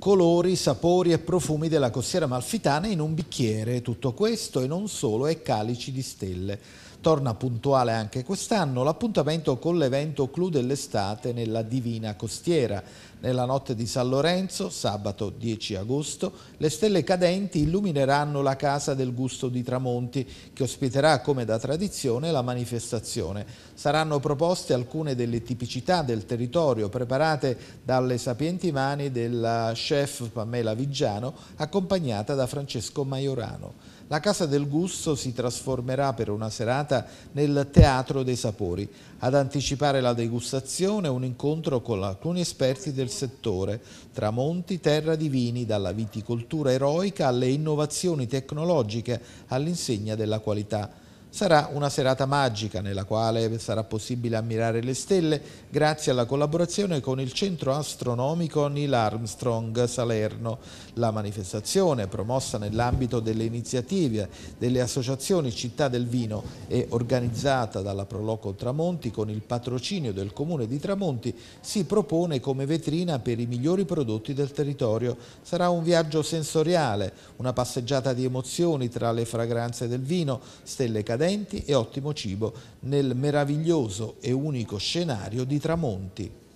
colori, sapori e profumi della costiera malfitana in un bicchiere. Tutto questo e non solo è Calici di Stelle. Torna puntuale anche quest'anno l'appuntamento con l'evento Clou dell'estate nella Divina Costiera. Nella notte di San Lorenzo, sabato 10 agosto, le stelle cadenti illumineranno la Casa del Gusto di Tramonti, che ospiterà come da tradizione la manifestazione. Saranno proposte alcune delle tipicità del territorio preparate dalle sapienti mani della scienza chef Pamela Viggiano, accompagnata da Francesco Maiorano. La Casa del Gusto si trasformerà per una serata nel Teatro dei Sapori. Ad anticipare la degustazione un incontro con alcuni esperti del settore, tra monti, terra di vini, dalla viticoltura eroica alle innovazioni tecnologiche all'insegna della qualità. Sarà una serata magica nella quale sarà possibile ammirare le stelle grazie alla collaborazione con il centro astronomico Neil Armstrong Salerno. La manifestazione, promossa nell'ambito delle iniziative delle associazioni Città del Vino e organizzata dalla Proloco Tramonti con il patrocinio del Comune di Tramonti, si propone come vetrina per i migliori prodotti del territorio. Sarà un viaggio sensoriale, una passeggiata di emozioni tra le fragranze del vino, stelle cadenti, decadenti e ottimo cibo nel meraviglioso e unico scenario di tramonti.